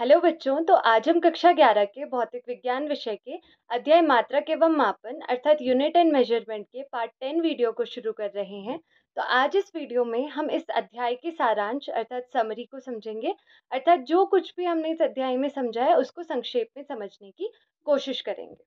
Hello बच्चों तो आज हम कक्षा ग्यारह के भौतिक विज्ञान विषय के अध्याय मात्रक एवं मापन अर्थात यूनिट एंड मेजरमेंट के पार्ट टेन वीडियो को शुरू कर रहे हैं तो आज इस वीडियो में हम इस अध्याय के सारांश अर्थात समरी को समझेंगे अर्थात जो कुछ भी हमने इस अध्याय में समझा है उसको संक्षेप में समझने की कोशिश करेंगे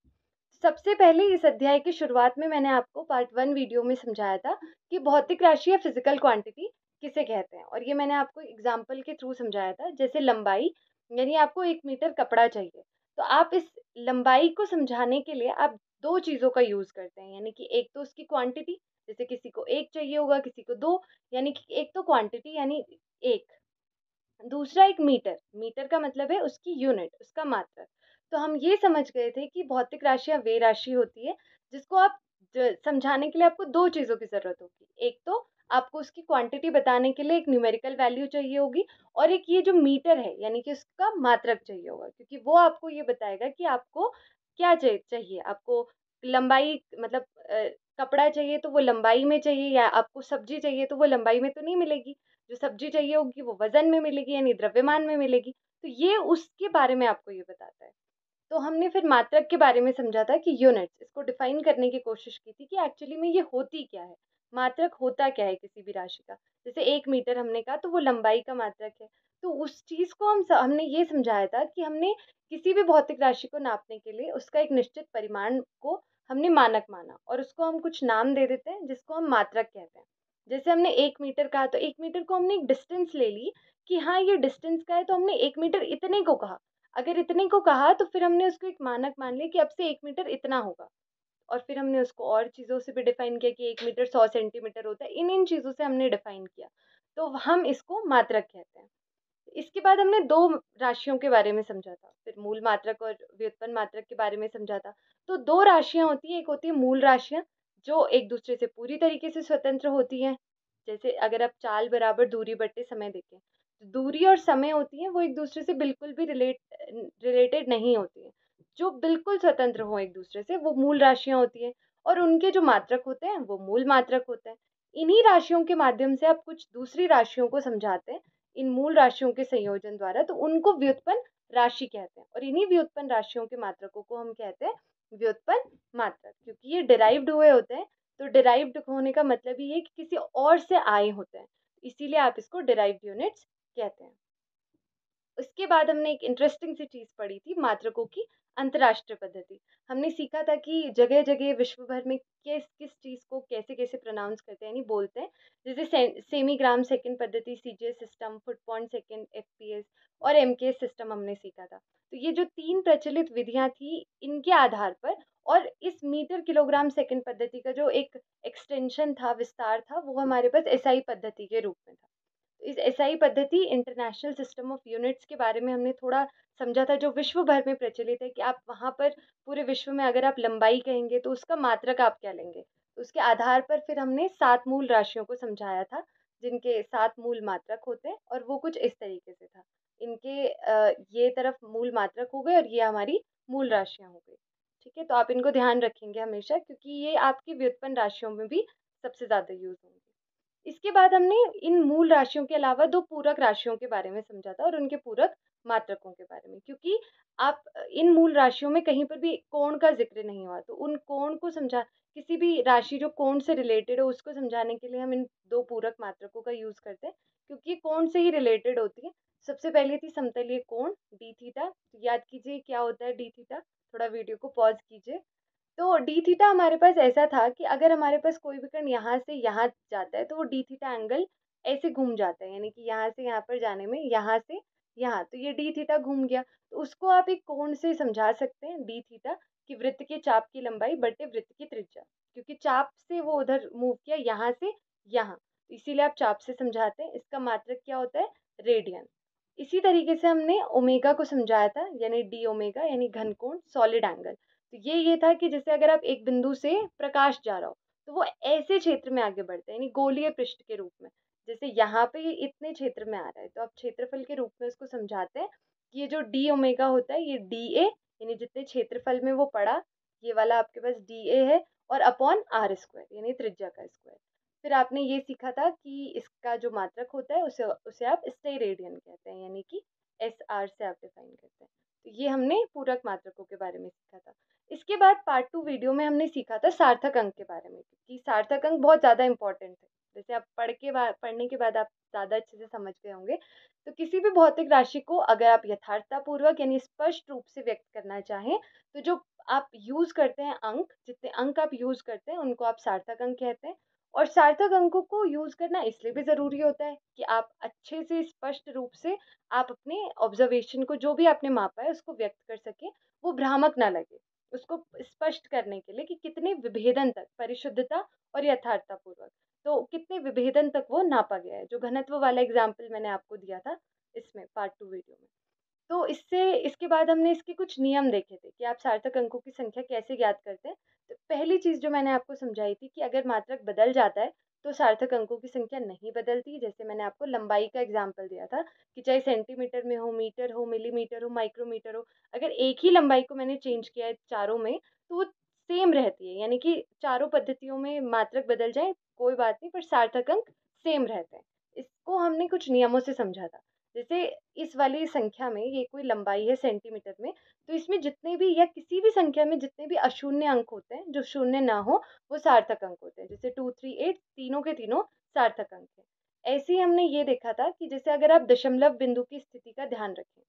सबसे पहले इस अध्याय की शुरुआत में मैंने आपको पार्ट वन वीडियो में समझाया था कि भौतिक राशि या फिजिकल क्वांटिटी किसे कहते हैं और ये मैंने आपको एग्जाम्पल के थ्रू समझाया था जैसे लंबाई यानी आपको एक मीटर कपड़ा चाहिए तो आप इस लंबाई को समझाने के लिए आप दो चीज़ों का यूज़ करते हैं यानी कि एक तो उसकी क्वांटिटी जैसे किसी को एक चाहिए होगा किसी को दो यानी कि एक तो क्वांटिटी यानी एक दूसरा एक मीटर मीटर का मतलब है उसकी यूनिट उसका मात्रक तो हम ये समझ गए थे कि भौतिक राशियाँ वे राशि होती है जिसको आप समझाने के लिए आपको दो चीज़ों की ज़रूरत होगी एक तो आपको उसकी क्वांटिटी बताने के लिए एक न्यूमेरिकल वैल्यू चाहिए होगी और एक ये जो मीटर है यानी कि उसका मात्रक चाहिए होगा क्योंकि वो आपको ये बताएगा कि आपको क्या चाहिए आपको लंबाई मतलब कपड़ा चाहिए तो वो लंबाई में चाहिए या आपको सब्जी चाहिए तो वो लंबाई में तो नहीं मिलेगी जो सब्जी चाहिए होगी वो वजन में मिलेगी यानी द्रव्यमान में मिलेगी तो ये उसके बारे में आपको ये बताता है तो हमने फिर मात्रक के बारे में समझा था कि यूनिट्स इसको डिफाइन करने की कोशिश की थी कि एक्चुअली में ये होती क्या है मात्रक होता क्या है किसी भी राशि का जैसे एक मीटर हमने कहा तो वो लंबाई का मात्रक है तो उस चीज़ को हम हमने ये समझाया था कि हमने किसी भी भौतिक राशि को नापने के लिए उसका एक निश्चित परिमाण को हमने मानक माना और उसको हम कुछ नाम दे देते हैं जिसको हम मात्रक कहते हैं जैसे हमने एक मीटर कहा तो एक मीटर को हमने एक डिस्टेंस ले ली कि हाँ ये डिस्टेंस का है तो हमने एक मीटर इतने को कहा अगर इतने को कहा तो फिर हमने उसको एक मानक मान लिया कि अब से एक मीटर इतना होगा और फिर हमने उसको और चीज़ों से भी डिफ़ाइन किया कि एक मीटर सौ सेंटीमीटर होता है इन इन चीज़ों से हमने डिफ़ाइन किया तो हम इसको मात्रक कहते हैं इसके बाद हमने दो राशियों के बारे में समझा था फिर मूल मात्रक और व्युत्पन्न मात्रक के बारे में समझा था तो दो राशियाँ होती हैं एक होती है मूल राशियाँ जो एक दूसरे से पूरी तरीके से स्वतंत्र होती हैं जैसे अगर आप चाल बराबर दूरी बटे समय देखें तो दूरी और समय होती हैं वो एक दूसरे से बिल्कुल भी रिलेट रिलेटेड नहीं होती हैं जो बिल्कुल स्वतंत्र हों एक दूसरे से वो मूल राशियाँ होती हैं और उनके जो मात्रक होते हैं वो मूल मात्रक होते हैं इन्हीं राशियों के माध्यम से आप कुछ दूसरी राशियों को समझाते हैं इन मूल राशियों के संयोजन द्वारा तो उनको व्युत्पन्न राशि कहते हैं और इन्हीं व्युत्पन्न राशियों के मात्रकों को हम कहते हैं व्युत्पन्न मात्रक क्योंकि ये डिराइव्ड हुए होते हैं तो डिराइव्ड होने का मतलब ये है कि किसी और से आए होते हैं इसीलिए आप इसको डिराइव्ड यूनिट्स कहते हैं उसके बाद हमने एक इंटरेस्टिंग सी चीज़ पढ़ी थी मात्रकों की अंतर्राष्ट्रीय पद्धति हमने सीखा था कि जगह जगह विश्व भर में किस किस चीज़ को कैसे कैसे प्रोनाउंस करते हैं यानी बोलते हैं जैसे से, सेमी ग्राम सेकेंड पद्धति C G S system foot pound second F P S और एम के एस सिस्टम हमने सीखा था तो ये जो तीन प्रचलित विधियाँ थी इनके आधार पर और इस मीटर किलोग्राम सेकेंड पद्धति का जो एक एक्सटेंशन था विस्तार था वो हमारे पास एस SI पद्धति के रूप में था इस ही पद्धति इंटरनेशनल सिस्टम ऑफ यूनिट्स के बारे में हमने थोड़ा समझा था जो विश्व भर में प्रचलित है कि आप वहाँ पर पूरे विश्व में अगर आप लंबाई कहेंगे तो उसका मात्रक आप क्या लेंगे उसके आधार पर फिर हमने सात मूल राशियों को समझाया था जिनके सात मूल मात्रक होते हैं और वो कुछ इस तरीके से था इनके ये तरफ मूल मात्रक हो गए और ये हमारी मूल राशियाँ हो गई ठीक है तो आप इनको ध्यान रखेंगे हमेशा क्योंकि ये आपकी व्युत्पन्न राशियों में भी सबसे ज़्यादा यूज़ होंगे इसके बाद हमने इन मूल राशियों के अलावा दो पूरक राशियों के बारे में समझा था और उनके पूरक मात्रकों के बारे में क्योंकि आप इन मूल राशियों में कहीं पर भी कोण का जिक्र नहीं हुआ तो उन कोण को समझा किसी भी राशि जो कोण से रिलेटेड हो उसको समझाने के लिए हम इन दो पूरक मात्रकों का यूज़ करते हैं क्योंकि कोण से ही रिलेटेड होती है सबसे पहले थी समतलीय कोण डी थीटा तो याद कीजिए क्या होता है डी थीटा थोड़ा वीडियो को पॉज कीजिए तो डी थीटा हमारे पास ऐसा था कि अगर हमारे पास कोई भी कण यहाँ से यहाँ जाता है तो वो डी थीटा एंगल ऐसे घूम जाता है यानी कि यहाँ से यहाँ पर जाने में यहाँ से यहाँ तो ये डी थीटा घूम गया तो उसको आप एक कोण से समझा सकते हैं डी थीटा कि वृत्त के चाप की लंबाई बटे वृत्त की त्रिज्या क्योंकि चाप से वो उधर मूव किया यहाँ से यहाँ तो इसीलिए आप चाप से समझाते हैं इसका मात्रक क्या होता है रेडियन इसी तरीके से हमने ओमेगा को समझाया था यानी डी ओमेगा यानी घनकोण सॉलिड एंगल तो ये ये था कि जैसे अगर आप एक बिंदु से प्रकाश जा रहा हो तो वो ऐसे क्षेत्र में आगे बढ़ते हैं यानी गोलीय पृष्ठ के रूप में जैसे यहाँ पे ये इतने क्षेत्र में आ रहा है तो आप क्षेत्रफल के रूप में उसको समझाते हैं कि ये जो डी ओमेगा होता है ये डी ए यानी जितने क्षेत्रफल में वो पड़ा ये वाला आपके पास डी ए है और अपॉन आर स्क्वायर यानी त्रिज्या का स्क्वायर फिर आपने ये सीखा था कि इसका जो मात्रक होता है उसे उसे आप स्टे रेडियन कहते हैं यानी कि एस आर से आप डिफाइन करते हैं तो ये हमने पूरक मात्रकों के बारे में सीखा था इसके बाद पार्ट टू वीडियो में हमने सीखा था सार्थक अंक के बारे में कि सार्थक अंक बहुत ज़्यादा इंपॉर्टेंट है जैसे आप पढ़ के बाद पढ़ने के बाद आप ज़्यादा अच्छे से समझ गए होंगे तो किसी भी भौतिक राशि को अगर आप यथार्थतापूर्वक यानी स्पष्ट रूप से व्यक्त करना चाहें तो जो आप यूज़ करते हैं अंक जितने अंक आप यूज़ करते हैं उनको आप सार्थक अंक कहते हैं और सार्थक अंकों को यूज़ करना इसलिए भी ज़रूरी होता है कि आप अच्छे से स्पष्ट रूप से आप अपने ऑब्जर्वेशन को जो भी आपने मापा है उसको व्यक्त कर सके वो भ्रामक ना लगे उसको स्पष्ट करने के लिए कि कितने विभेदन तक परिशुद्धता और यथार्थतापूर्वक तो कितने विभेदन तक वो नापा गया है जो घनत्व वाला एग्जाम्पल मैंने आपको दिया था इसमें पार्ट टू वीडियो में तो इससे इसके बाद हमने इसके कुछ नियम देखे थे कि आप सार्थक अंकों की संख्या कैसे ज्ञात करते हैं तो पहली चीज़ जो मैंने आपको समझाई थी कि अगर मात्रक बदल जाता है तो सार्थक अंकों की संख्या नहीं बदलती जैसे मैंने आपको लंबाई का एग्जाम्पल दिया था कि चाहे सेंटीमीटर में हो मीटर हो मिलीमीटर हो माइक्रोमीटर हो अगर एक ही लंबाई को मैंने चेंज किया है चारों में तो वो सेम रहती है यानी कि चारों पद्धतियों में मात्रक बदल जाए कोई बात नहीं पर सार्थक अंक सेम रहते हैं इसको हमने कुछ नियमों से समझा था जैसे इस वाली संख्या में ये कोई लंबाई है सेंटीमीटर में तो इसमें जितने भी या किसी भी संख्या में जितने भी अशून्य अंक होते हैं जो शून्य ना हो वो सार्थक अंक होते हैं जैसे टू थ्री एट तीनों के तीनों सार्थक अंक हैं ऐसे ही हमने ये देखा था कि जैसे अगर आप दशमलव बिंदु की स्थिति का ध्यान रखें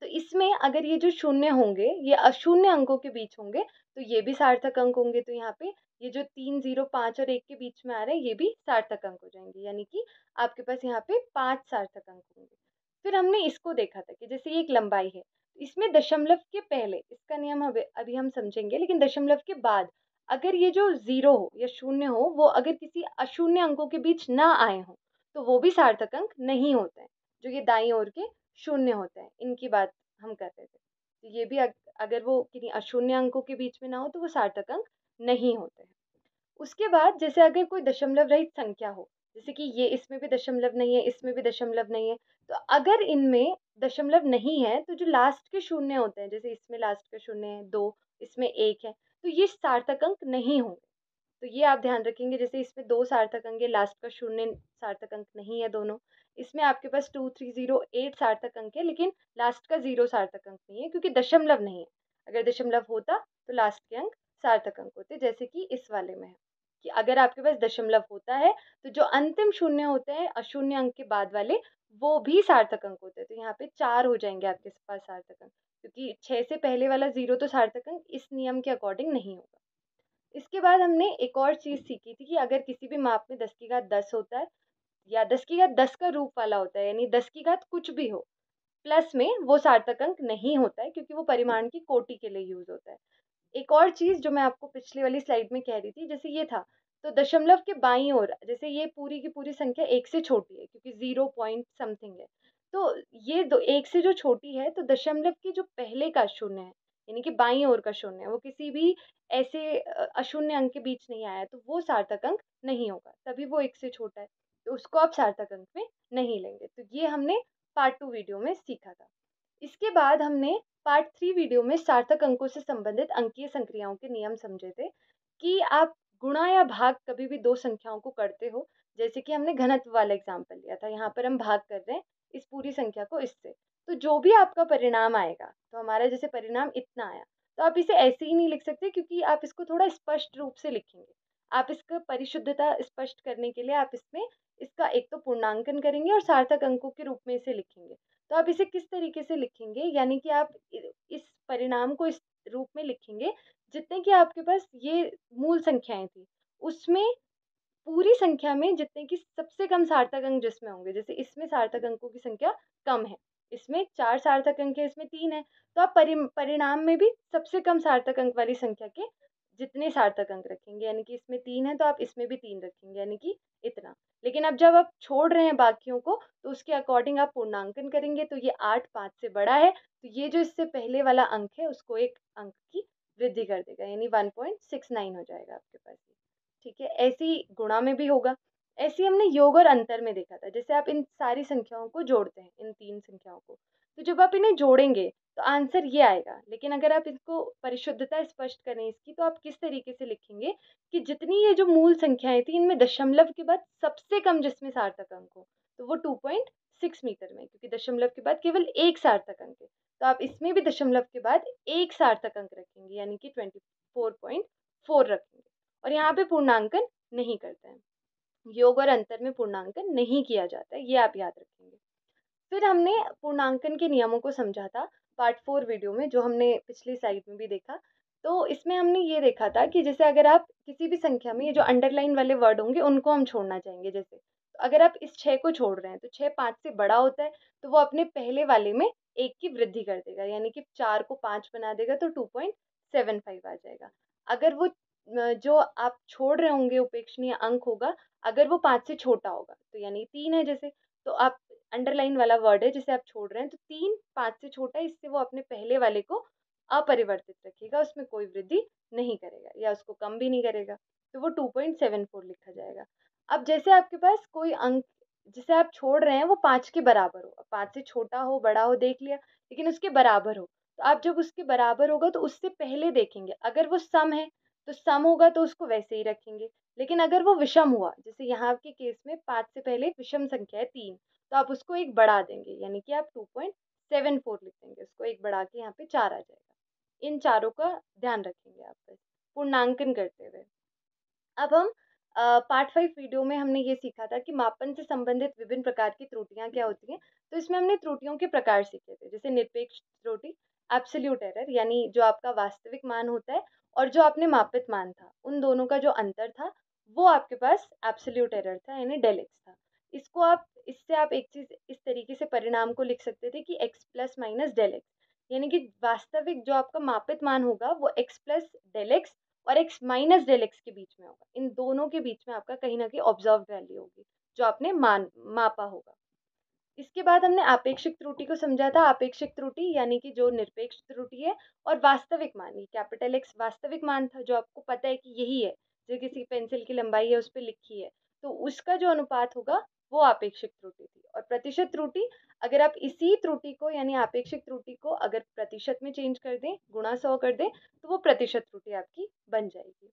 तो इसमें अगर ये जो शून्य होंगे ये अशून्य अंकों के बीच होंगे तो ये भी सार्थक अंक होंगे तो यहाँ पे ये जो तीन जीरो पाँच और एक के बीच में आ रहे हैं ये भी सार्थक अंक हो जाएंगे यानी कि आपके पास यहाँ पे पाँच सार्थक अंक होंगे फिर हमने इसको देखा था कि जैसे ये एक लंबाई है इसमें दशमलव के पहले इसका नियम अभी हम समझेंगे लेकिन दशमलव के बाद अगर ये जो ज़ीरो हो या शून्य हो वो अगर किसी अशून्य अंकों के बीच ना आए हों तो वो भी सार्थक अंक नहीं होते हैं जो ये दाई ओर के शून्य होते हैं इनकी बात हम कर रहे थे तो ये भी अगर वो किन्हीं अशून्य अंकों के बीच में ना हो तो वो सार्थक अंक नहीं होते हैं उसके बाद जैसे अगर कोई दशमलव रहित संख्या हो जैसे कि ये इसमें भी दशमलव नहीं है इसमें भी दशमलव नहीं है तो अगर इनमें दशमलव नहीं है तो जो लास्ट के शून्य होते हैं जैसे इसमें लास्ट के शून्य है दो इसमें एक है तो ये सार्थक अंक नहीं होंगे तो ये आप ध्यान रखेंगे जैसे इसमें दो सार्थक अंक है लास्ट का शून्य सार्थक अंक नहीं है दोनों इसमें आपके पास टू थ्री ज़ीरो एट सार्थक अंक है लेकिन लास्ट का ज़ीरो सार्थक अंक नहीं है क्योंकि दशमलव नहीं है अगर दशमलव होता तो लास्ट के अंक सार्थक अंक होते जैसे कि इस वाले में है कि अगर आपके पास दशमलव होता है तो जो अंतिम शून्य होते हैं अशून्य अंक के बाद वाले वो भी सार्थक अंक होते हैं तो यहाँ पे चार हो जाएंगे आपके पास सार्थक अंक क्योंकि छः से पहले वाला ज़ीरो तो सार्थक अंक इस नियम के अकॉर्डिंग नहीं होगा इसके बाद हमने एक और चीज़ सीखी थी कि अगर किसी भी माप में दस की घात दस होता है या दस की घात दस का रूप वाला होता है यानी दस की घात कुछ भी हो प्लस में वो सार्थक अंक नहीं होता है क्योंकि वो परिमाण की कोटि के लिए यूज़ होता है एक और चीज़ जो मैं आपको पिछली वाली स्लाइड में कह रही थी जैसे ये था तो दशमलव के बाई और जैसे ये पूरी की पूरी संख्या एक से छोटी है क्योंकि ज़ीरो पॉइंट समथिंग है तो ये दो एक से जो छोटी है तो दशमलव के जो पहले का शून्य है यानी कि बाई और का शून्य है वो किसी भी ऐसे अशून्य अंक के बीच नहीं आया तो वो सार्थक अंक नहीं होगा तभी वो एक से छोटा है तो उसको आप सार्थक अंक में नहीं लेंगे तो ये हमने पार्ट टू वीडियो में सीखा था इसके बाद हमने पार्ट थ्री वीडियो में सार्थक अंकों से संबंधित अंकीय संक्रियाओं के नियम समझे थे कि आप गुणा या भाग कभी भी दो संख्याओं को करते हो जैसे कि हमने घनत्व वाला एग्जाम्पल लिया था यहाँ पर हम भाग कर रहे हैं इस पूरी संख्या को इससे तो जो भी आपका परिणाम आएगा तो हमारा जैसे परिणाम इतना आया तो आप इसे ऐसे ही नहीं लिख सकते क्योंकि आप इसको थोड़ा स्पष्ट रूप से लिखेंगे आप इसका परिशुद्धता स्पष्ट करने के लिए आप इसमें इसका एक तो पूर्णांकन करेंगे और सार्थक अंकों के रूप में इसे लिखेंगे तो आप इसे किस तरीके से लिखेंगे यानी कि आप इस परिणाम को इस रूप में लिखेंगे जितने कि आपके पास ये मूल संख्याएं थी उसमें पूरी संख्या में जितने की सबसे कम सार्थक अंक जिसमें होंगे जैसे इसमें सार्थक अंकों की संख्या कम है इसमें चार सार्थक अंक है इसमें तीन है तो आप परि परिणाम में भी सबसे कम सार्थक अंक वाली संख्या के जितने सार्थक अंक रखेंगे यानी कि इसमें तीन है तो आप इसमें भी तीन रखेंगे यानी कि इतना लेकिन अब जब आप छोड़ रहे हैं बाकियों को तो उसके अकॉर्डिंग आप पूर्णांकन करेंगे तो ये आठ पाँच से बड़ा है तो ये जो इससे पहले वाला अंक है उसको एक अंक की वृद्धि कर देगा यानी वन पॉइंट सिक्स नाइन हो जाएगा आपके पास ठीक है ऐसे ही गुणा में भी होगा ऐसे हमने योग और अंतर में देखा था जैसे आप इन सारी संख्याओं को जोड़ते हैं इन तीन संख्याओं को तो जब आप इन्हें जोड़ेंगे तो आंसर ये आएगा लेकिन अगर आप इसको परिशुद्धता स्पष्ट करें इसकी तो आप किस तरीके से लिखेंगे कि जितनी ये जो मूल संख्याएं थी इनमें दशमलव के बाद सबसे कम जिसमें सार्थक अंक हो तो वो टू पॉइंट सिक्स मीटर में क्योंकि दशमलव के बाद केवल एक सार्थक अंक है तो आप इसमें भी दशमलव के बाद एक सार्थक अंक रखेंगे यानी कि ट्वेंटी फोर पॉइंट फोर रखेंगे और यहाँ पे पूर्णांकन नहीं करते हैं योग और अंतर में पूर्णांकन नहीं किया जाता है ये आप याद रखेंगे फिर हमने पूर्णांकन के नियमों को समझा था पार्ट फोर वीडियो में जो हमने पिछली साइड में भी देखा तो इसमें हमने ये देखा था कि जैसे अगर आप किसी भी संख्या में ये जो अंडरलाइन वाले वर्ड होंगे उनको हम छोड़ना चाहेंगे जैसे तो अगर आप इस छः को छोड़ रहे हैं तो छः पाँच से बड़ा होता है तो वो अपने पहले वाले में एक की वृद्धि कर देगा यानी कि चार को पाँच बना देगा तो टू पॉइंट सेवन फाइव आ जाएगा अगर वो जो आप छोड़ रहे होंगे उपेक्षणीय अंक होगा अगर वो पाँच से छोटा होगा तो यानी तीन है जैसे तो आप अंडरलाइन वाला वर्ड है जिसे आप छोड़ रहे हैं तो तीन पाँच से छोटा इससे वो अपने पहले वाले को अपरिवर्तित रखेगा उसमें कोई वृद्धि नहीं करेगा या उसको कम भी नहीं करेगा तो वो टू पॉइंट सेवन फोर लिखा जाएगा अब जैसे आपके पास कोई अंक जिसे आप छोड़ रहे हैं वो पाँच के बराबर हो पाँच से छोटा हो बड़ा हो देख लिया लेकिन उसके बराबर हो तो आप जब उसके बराबर होगा तो उससे पहले देखेंगे अगर वो सम है तो सम होगा तो उसको वैसे ही रखेंगे लेकिन अगर वो विषम हुआ जैसे यहाँ के केस में पाँच से पहले विषम संख्या है तीन तो आप उसको एक बढ़ा देंगे यानी कि आप टू पॉइंट सेवन फोर लिख देंगे उसको एक बढ़ा के यहाँ पे चार आ जाएगा इन चारों का ध्यान रखेंगे आप पूर्णांकन करते हुए अब हम पार्ट फाइव वीडियो में हमने ये सीखा था कि मापन से संबंधित विभिन्न प्रकार की त्रुटियाँ क्या होती हैं तो इसमें हमने त्रुटियों के प्रकार सीखे थे जैसे निरपेक्ष त्रुटि एब्सोल्यूट एरर यानी जो आपका वास्तविक मान होता है और जो आपने मापित मान था उन दोनों का जो अंतर था वो आपके पास एब्सोल्यूट एरर था यानी डेलिक्स था इसको आप इससे आप एक चीज़ इस तरीके से परिणाम को लिख सकते थे कि x plus minus del x यानी कि वास्तविक जो आपका मापित मान होगा वो एक्स प्लस डेल एक्स और एक्स माइनस डेल एक्स के बीच में होगा इन दोनों के बीच में आपका कहीं ना कहीं ऑब्जर्व वैल्यू होगी जो आपने मान मापा होगा इसके बाद हमने आपेक्षिक त्रुटि को समझा था आपेक्षिक त्रुटि यानी कि जो निरपेक्ष त्रुटि है और वास्तविक मान ये कैपिटल एक्स वास्तविक मान था जो आपको पता है कि यही है जो किसी पेंसिल की लंबाई है उस पर लिखी है तो उसका जो अनुपात होगा वो आपेक्षिक त्रुटि थी और प्रतिशत त्रुटि अगर आप इसी त्रुटि को यानी आपेक्षिक त्रुटि को अगर प्रतिशत में चेंज कर दें गुणा सौ कर दें तो वो प्रतिशत त्रुटि आपकी बन जाएगी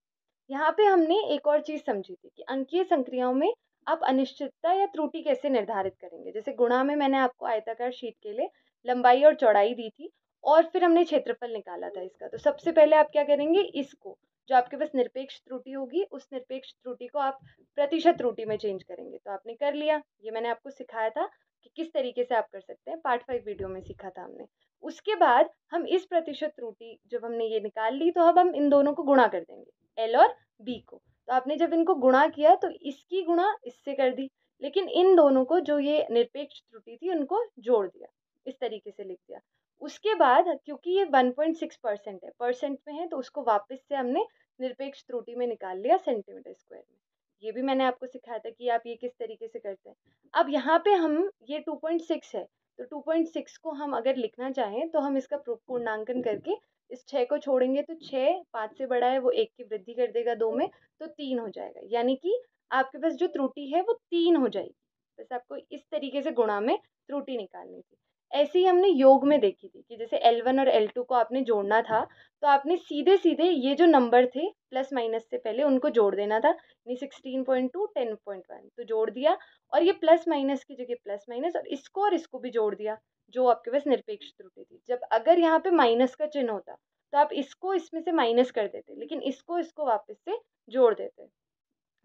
यहाँ पे हमने एक और चीज़ समझी थी कि अंकीय संक्रियाओं में आप अनिश्चितता या त्रुटि कैसे निर्धारित करेंगे जैसे गुणा में मैंने आपको आयताकार शीट के लिए लंबाई और चौड़ाई दी थी और फिर हमने क्षेत्रफल निकाला था इसका तो सबसे पहले आप क्या करेंगे इसको जो आपके पास निरपेक्ष त्रुटि होगी उस निरपेक्ष त्रुटि को आप प्रतिशत त्रुटि में चेंज करेंगे तो आपने कर लिया ये मैंने आपको सिखाया था कि किस तरीके से आप कर सकते हैं पार्ट फाइव वीडियो में सीखा था हमने उसके बाद हम इस प्रतिशत त्रुटि जब हमने ये निकाल ली तो अब हम इन दोनों को गुणा कर देंगे एल और बी को तो आपने जब इनको गुणा किया तो इसकी गुणा इससे कर दी लेकिन इन दोनों को जो ये निरपेक्ष त्रुटि थी उनको जोड़ दिया इस तरीके से लिख दिया उसके बाद क्योंकि ये 1.6 परसेंट है परसेंट में है तो उसको वापस से हमने निरपेक्ष त्रुटि में निकाल लिया सेंटीमीटर स्क्वायर में ये भी मैंने आपको सिखाया था कि आप ये किस तरीके से करते हैं अब यहाँ पे हम ये 2.6 है तो 2.6 को हम अगर लिखना चाहें तो हम इसका पूर्णांकन करके इस छः को छोड़ेंगे तो छः पाँच से बड़ा है वो एक की वृद्धि कर देगा दो में तो तीन हो जाएगा यानी कि आपके पास जो त्रुटि है वो तीन हो जाएगी बस आपको इस तरीके से गुणा में त्रुटि निकालनी थी ऐसे ही हमने योग में देखी थी कि जैसे एल वन और एल टू को आपने जोड़ना था तो आपने सीधे सीधे ये जो नंबर थे प्लस माइनस से पहले उनको जोड़ देना था यानी sixteen point two ten point one तो जोड़ दिया और ये प्लस माइनस की जगह प्लस माइनस और इसको और इसको भी जोड़ दिया जो आपके पास निरपेक्ष त्रुटि थी जब अगर यहाँ पे माइनस का चिन्ह होता तो आप इसको इसमें से माइनस कर देते लेकिन इसको इसको वापस से जोड़ देते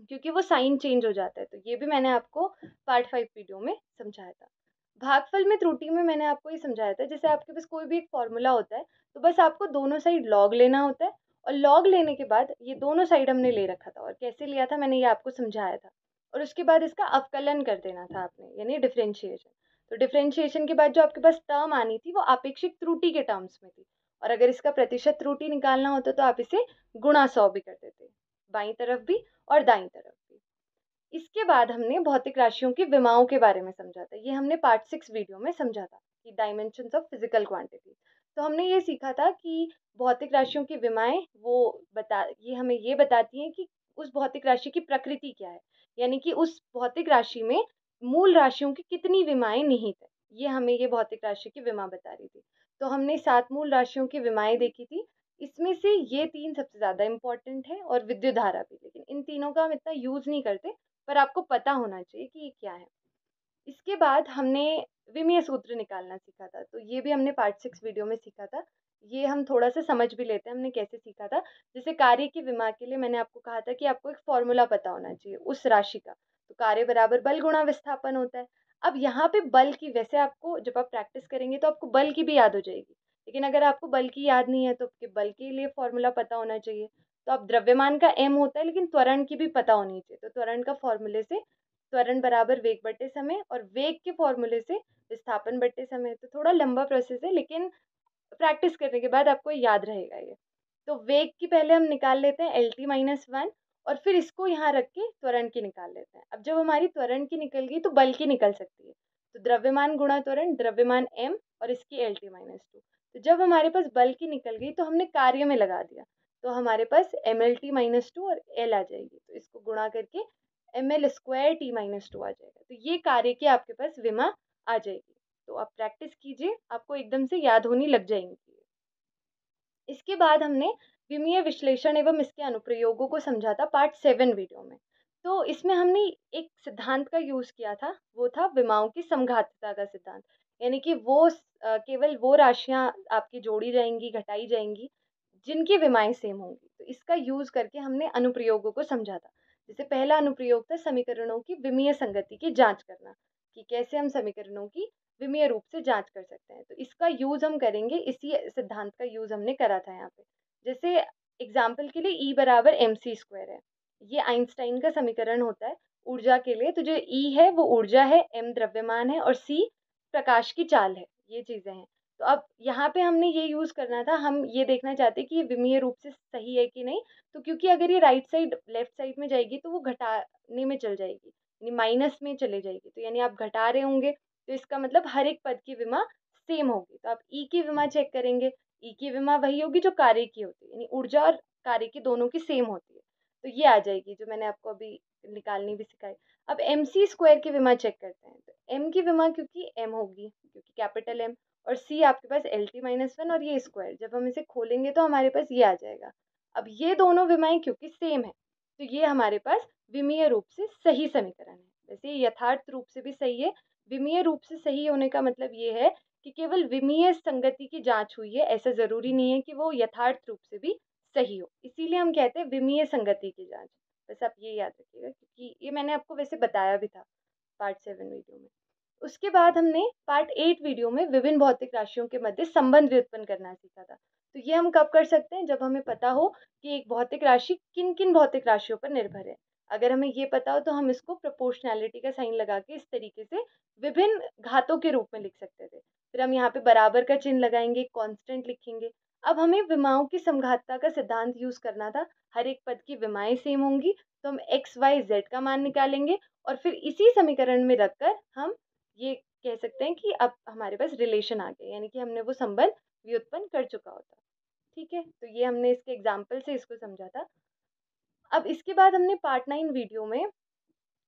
क्योंकि वो साइन चेंज हो जाता है तो ये भी मैंने आपको पार्ट फाइव वीडियो में समझाया था भागफल में त्रुटि में मैंने आपको ये समझाया था जैसे आपके पास कोई भी एक फॉर्मूला होता है तो बस आपको दोनों साइड लॉग लेना होता है और लॉग लेने के बाद ये दोनों साइड हमने ले रखा था और कैसे लिया था मैंने ये आपको समझाया था और उसके बाद इसका अवकलन कर देना था आपने यानी डिफ्रेंशिएशन तो डिफ्रेंशिएशन के बाद जो आपके पास टर्म आनी थी वो अपेक्षित त्रुटि के टर्म्स में थी और अगर इसका प्रतिशत त्रुटि निकालना होता तो आप इसे गुणा सौ भी कर देते बाई तरफ भी और दाई तरफ भी इसके बाद हमने भौतिक राशियों की विमाओं के बारे में समझा था ये हमने पार्ट सिक्स वीडियो में समझा था कि डायमेंशन ऑफ फिजिकल क्वांटिटी तो हमने ये सीखा था कि भौतिक राशियों की विमाएँ वो बता ये हमें ये बताती हैं कि उस भौतिक राशि की प्रकृति क्या है यानी कि उस भौतिक राशि में मूल राशियों की कितनी विमाएँ निहित है ये हमें ये भौतिक राशि की विमा बता रही थी तो हमने सात मूल राशियों की विमाएँ देखी थी इसमें से ये तीन सबसे ज़्यादा इम्पॉर्टेंट है और विद्युत धारा भी लेकिन इन तीनों का हम इतना यूज़ नहीं करते पर आपको पता होना चाहिए कि ये क्या है इसके बाद हमने विमीय सूत्र निकालना सीखा था तो ये भी हमने पार्ट सिक्स वीडियो में सीखा था ये हम थोड़ा सा समझ भी लेते हैं हमने कैसे सीखा था जैसे कार्य की विमा के लिए मैंने आपको कहा था कि आपको एक फॉर्मूला पता होना चाहिए उस राशि का तो कार्य बराबर बल गुणा विस्थापन होता है अब यहाँ पे बल की वैसे आपको जब आप प्रैक्टिस करेंगे तो आपको बल की भी याद हो जाएगी लेकिन अगर आपको बल की याद नहीं है तो आपके बल के लिए फॉर्मूला पता होना चाहिए तो अब द्रव्यमान का एम होता है लेकिन त्वरण की भी पता होनी चाहिए तो त्वरण का फॉर्मूले से त्वरण बराबर वेग बटे समय और वेग के फॉर्मूले से विस्थापन बटे समय तो थोड़ा लंबा प्रोसेस है लेकिन प्रैक्टिस करने के बाद आपको याद रहेगा ये तो वेग की पहले हम निकाल लेते हैं एल टी माइनस वन और फिर इसको यहाँ रख के त्वरण की निकाल लेते हैं अब जब हमारी त्वरण की निकल गई तो बल की निकल सकती है तो द्रव्यमान गुणा त्वरण द्रव्यमान एम और इसकी एल टी माइनस टू तो जब हमारे पास बल की निकल गई तो हमने कार्य में लगा दिया तो हमारे पास M L T minus two और एल आ जाएगी तो इसको गुणा करके M L square T minus two आ जाएगा तो ये कार्य की आपके पास विमा आ जाएगी तो आप प्रैक्टिस कीजिए आपको एकदम से याद होनी लग जाएंगी इसके बाद हमने विमीय विश्लेषण एवं इसके अनुप्रयोगों को समझा था पार्ट सेवन वीडियो में तो इसमें हमने एक सिद्धांत का यूज़ किया था वो था विमाओं की संघातता का सिद्धांत यानी कि वो केवल वो राशियाँ आपकी जोड़ी जाएंगी घटाई जाएंगी जिनकी विमाएँ सेम होंगी तो इसका यूज़ करके हमने अनुप्रयोगों को समझा था जैसे पहला अनुप्रयोग था समीकरणों की विमीय संगति की जांच करना कि कैसे हम समीकरणों की विमीय रूप से जांच कर सकते हैं तो इसका यूज़ हम करेंगे इसी सिद्धांत का यूज़ हमने करा था यहाँ पे जैसे एग्जाम्पल के लिए ई e बराबर एम सी स्क्वायर है ये आइंस्टाइन का समीकरण होता है ऊर्जा के लिए तो जो ई e है वो ऊर्जा है एम द्रव्यमान है और सी प्रकाश की चाल है ये चीज़ें हैं तो अब यहाँ पे हमने ये यूज़ करना था हम ये देखना चाहते कि ये विमीय रूप से सही है कि नहीं तो क्योंकि अगर ये राइट साइड लेफ्ट साइड में जाएगी तो वो घटाने में चल जाएगी यानी माइनस में चले जाएगी तो यानी आप घटा रहे होंगे तो इसका मतलब हर एक पद की विमा सेम होगी तो आप ई e की विमा चेक हम्म। करेंगे ई e की विमा वही होगी जो कार्य की होती है यानी ऊर्जा और कार्य की दोनों की सेम होती है तो ये आ जाएगी जो मैंने आपको अभी निकालनी भी सिखाई अब एम सी स्क्वायर की विमा चेक करते हैं तो एम की विमा क्योंकि एम होगी क्योंकि कैपिटल एम और सी आपके पास एल टी माइनस वन और ये स्क्वायर जब हम इसे खोलेंगे तो हमारे पास ये आ जाएगा अब ये दोनों विमाएँ क्योंकि सेम है तो ये हमारे पास विमीय रूप से सही समीकरण है वैसे ये यथार्थ रूप से भी सही है विमीय रूप से सही होने का मतलब ये है कि केवल विमीय संगति की जांच हुई है ऐसा ज़रूरी नहीं है कि वो यथार्थ रूप से भी सही हो इसीलिए हम कहते हैं विमीय संगति की जांच बस आप ये याद रखिएगा क्योंकि ये मैंने आपको वैसे बताया भी था पार्ट सेवन वीडियो में उसके बाद हमने पार्ट एट वीडियो में विभिन्न भौतिक राशियों के मध्य संबंध व्युत्पन्न करना सीखा था तो ये हम कब कर सकते हैं जब हमें पता हो कि एक भौतिक राशि किन किन भौतिक राशियों पर निर्भर है अगर हमें ये पता हो तो हम इसको प्रपोर्शनैलिटी का साइन लगा के इस तरीके से विभिन्न घातों के रूप में लिख सकते थे फिर हम यहाँ पे बराबर का चिन्ह लगाएंगे कॉन्स्टेंट लिखेंगे अब हमें विमाओं की समघातता का सिद्धांत यूज़ करना था हर एक पद की विमाएं सेम होंगी तो हम एक्स वाई जेड का मान निकालेंगे और फिर इसी समीकरण में रखकर हम ये कह सकते हैं कि अब हमारे पास रिलेशन आ गया यानी कि हमने वो संबंध व्युत्पन्न कर चुका होता ठीक है तो ये हमने इसके एग्जाम्पल से इसको समझा था अब इसके बाद हमने पार्ट नाइन वीडियो में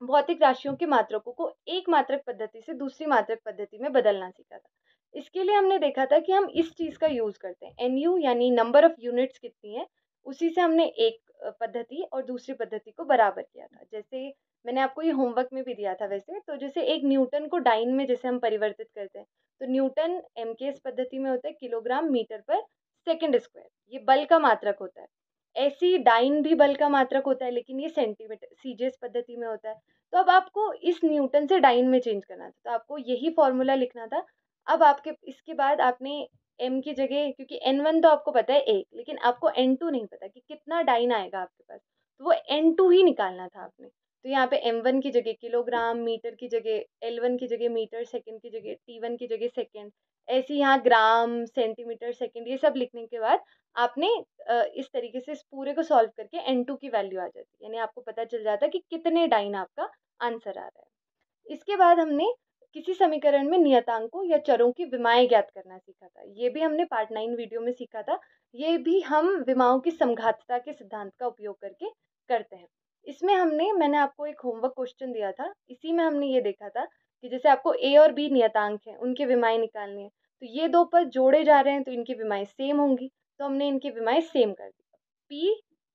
भौतिक राशियों के मात्रकों को एक मात्रक पद्धति से दूसरी मात्रक पद्धति में बदलना सीखा था इसके लिए हमने देखा था कि हम इस चीज़ का यूज़ करते हैं एन यानी नंबर ऑफ यूनिट्स कितनी है उसी से हमने एक पद्धति और दूसरी पद्धति को बराबर किया था जैसे मैंने आपको ये होमवर्क में भी दिया था वैसे तो जैसे एक न्यूटन को डाइन में जैसे हम परिवर्तित करते हैं तो न्यूटन एम के एस पद्धति में होता है किलोग्राम मीटर पर सेकेंड स्क्वायर ये बल का मात्रक होता है ऐसी डाइन भी बल का मात्रक होता है लेकिन ये सेंटीमीटर सीजेस पद्धति में होता है तो अब आपको इस न्यूटन से डाइन में चेंज करना था तो आपको यही फॉर्मूला लिखना था अब आपके इसके बाद आपने एम की जगह क्योंकि एन वन तो आपको पता है एक लेकिन आपको एन टू नहीं पता कि कितना डाइन आएगा आपके पास तो वो एन टू ही निकालना था आपने तो यहाँ पे एम वन की जगह किलोग्राम मीटर की जगह एल वन की जगह मीटर सेकंड की जगह टी वन की जगह सेकंड ऐसे यहाँ ग्राम सेंटीमीटर सेकंड ये सब लिखने के बाद आपने इस तरीके से इस पूरे को सॉल्व करके एन टू की वैल्यू आ जाती है यानी आपको पता चल जाता है कि कितने डाइन आपका आंसर आ रहा है इसके बाद हमने किसी समीकरण में नियतांकों या चरों की विमाएं ज्ञात करना सीखा था ये भी हमने पार्ट नाइन वीडियो में सीखा था ये भी हम विमाओं की समघातता के सिद्धांत का उपयोग करके करते हैं इसमें हमने मैंने आपको एक होमवर्क क्वेश्चन दिया था इसी में हमने ये देखा था कि जैसे आपको ए और बी नियतांक हैं उनके विमाएँ निकालनी है तो ये दो पद जोड़े जा रहे हैं तो इनकी विमाएँ सेम होंगी तो हमने इनकी विमाएँ सेम कर दी पी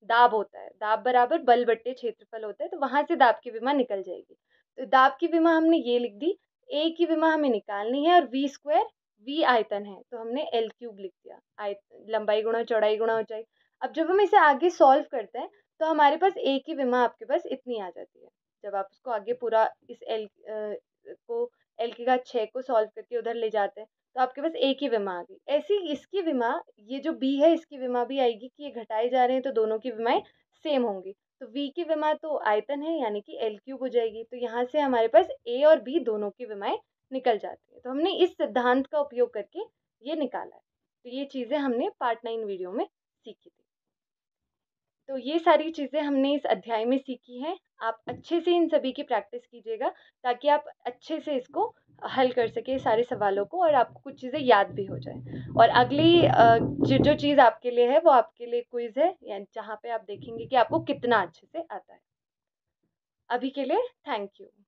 दाब होता है दाब बराबर बल बट्टे क्षेत्रफल होता है तो वहाँ से दाब की विमा निकल जाएगी तो दाब की विमा हमने ये लिख दी ए की विमा हमें निकालनी है और वी स्क्वायर वी आयतन है तो हमने एल क्यूब लिख दिया आयत लंबाई गुणा चौड़ाई गुणा ऊंचाई अब जब हम इसे आगे सॉल्व करते हैं तो हमारे पास एक ही विमा आपके पास इतनी आ जाती है जब आप उसको आगे पूरा इस एल को एल के का छः को सॉल्व करके उधर ले जाते हैं तो आपके पास एक ही विमा आ गई ऐसी इसकी विमा ये जो बी है इसकी विमा भी आएगी कि ये घटाए जा रहे हैं तो दोनों की विमाएं सेम होंगी तो वी की विमा तो आयतन है यानी कि एल क्यूब हो जाएगी तो यहाँ से हमारे पास ए और बी दोनों की विमाएं निकल जाती हैं तो हमने इस सिद्धांत का उपयोग करके ये निकाला है तो ये चीज़ें हमने पार्ट नाइन वीडियो में सीखी थी तो ये सारी चीज़ें हमने इस अध्याय में सीखी हैं आप अच्छे से इन सभी की प्रैक्टिस कीजिएगा ताकि आप अच्छे से इसको हल कर सके सारे सवालों को और आपको कुछ चीज़ें याद भी हो जाए और अगली जो चीज़ आपके लिए है वो आपके लिए क्विज़ है या जहाँ पे आप देखेंगे कि आपको कितना अच्छे से आता है अभी के लिए थैंक यू